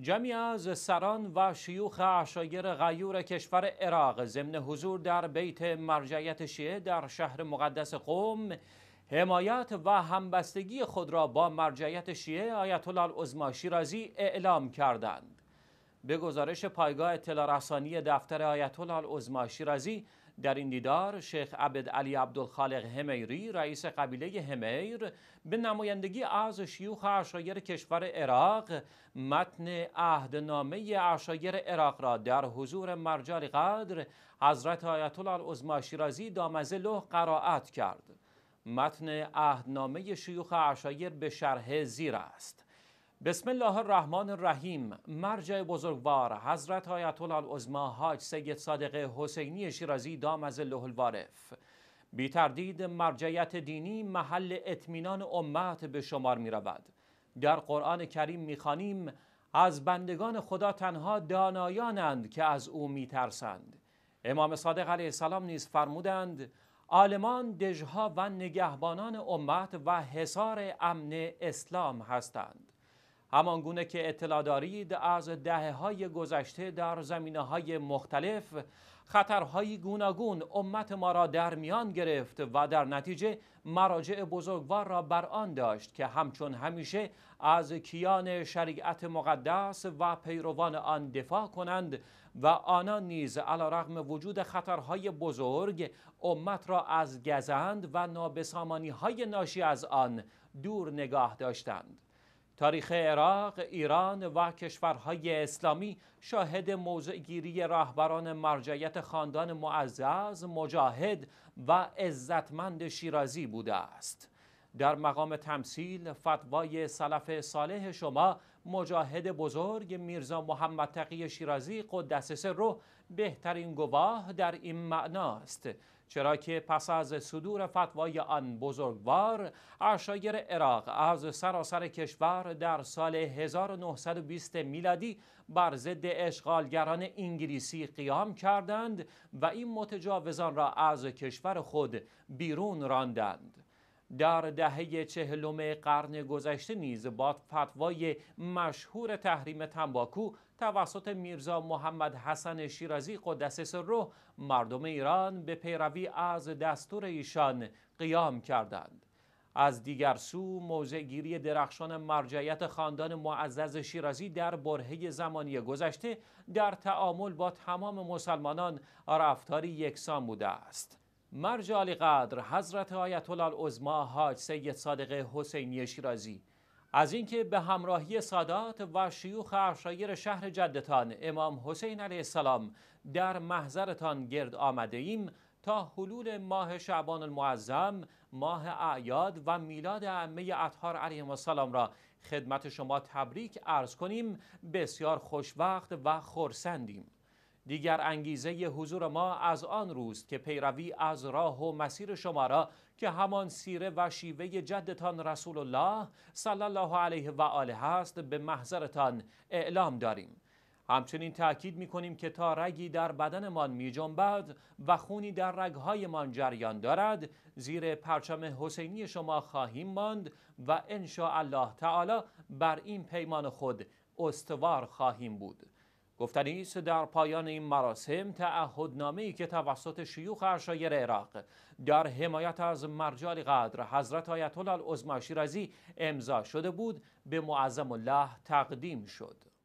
جمعی از سران و شیوخ عشایر غیور کشور عراق ضمن حضور در بیت مرجعیت شیعه در شهر مقدس قوم حمایت و همبستگی خود را با مرجعیت شیعه آیت الله العظما شیرازی اعلام کردند به گزارش پایگاه اطلاع رسانی دفتر آیت الله العظما شیرازی در این دیدار شیخ عبد علی عبدالخالق همیری رئیس قبیله همیر به نمایندگی از شیوخ عشایر کشور عراق متن عهدنامه عشایر عراق را در حضور مرجع قدر حضرت آیت الله العظما شیرازی دامزه قرائت کرد متن عهدنامه شیوخ عشایر به شرح زیر است بسم الله الرحمن الرحیم مرجع بزرگوار حضرت آیت الله حاج سید صادق حسینی شیرازی دام از الله الوارف بی تردید مرجعیت دینی محل اطمینان امت به شمار می رود در قرآن کریم می خانیم از بندگان خدا تنها دانایانند که از او می ترسند امام صادق علیه السلام نیز فرمودند عالمان دژها و نگهبانان امت و حصار امن اسلام هستند همان گونه که اطلاع دارید از دهه های گذشته در زمینه های مختلف خطرهای گوناگون امت ما را در میان گرفت و در نتیجه مراجع بزرگوار را بر آن داشت که همچون همیشه از کیان شریعت مقدس و پیروان آن دفاع کنند و آنان نیز علیرغم وجود خطرهای بزرگ امت را از گزند و نابسامانی های ناشی از آن دور نگاه داشتند تاریخ عراق، ایران و کشورهای اسلامی شاهد موضعگیری رهبران مرجعیت خاندان معزز، مجاهد و عزتمند شیرازی بوده است. در مقام تمثیل فتوای سلف صالح شما مجاهد بزرگ میرزا محمد تقی شیرازی قدس سره بهترین گواه در این معناست چرا که پس از صدور فتوای آن بزرگوار اشایر عراق از سراسر کشور در سال 1920 میلادی بر ضد اشغالگران انگلیسی قیام کردند و این متجاوزان را از کشور خود بیرون راندند در دهه چهلم قرن گذشته نیز با فتوای مشهور تحریم تنباکو توسط میرزا محمد حسن شیرازی قدس سره مردم ایران به پیروی از دستور ایشان قیام کردند از دیگر سو موضعگیری درخشان مرجعیت خاندان معزز شیرازی در برهه زمانی گذشته در تعامل با تمام مسلمانان رفتاری یکسان بوده است مرج علی قدر حضرت آیت الله حاج سید صادق حسینی شیرازی از اینکه به همراهی سادات و شیوخ اشایر شهر جدتان امام حسین علیه السلام در محضرتان گرد آمده ایم تا حلول ماه شعبان المعظم ماه اعیاد و میلاد عمه اطهار علیه السلام را خدمت شما تبریک عرض کنیم بسیار خوشوقت و خرسندیم. دیگر انگیزه حضور ما از آن روز که پیروی از راه و مسیر شما را که همان سیره و شیوه جدتان رسول الله صلی الله علیه و آله است به محضرتان اعلام داریم همچنین تأکید می کنیم که تا رگی در بدنمان می جنبد و خونی در رگهایمان جریان دارد زیر پرچم حسینی شما خواهیم ماند و ان الله تعالی بر این پیمان خود استوار خواهیم بود گفتنی است در پایان این مراسم تعهدنامه ای که توسط شیوخ ارشایر عراق در حمایت از مرجال قدر حضرت آیت الله رزی امضا شده بود به معظم الله تقدیم شد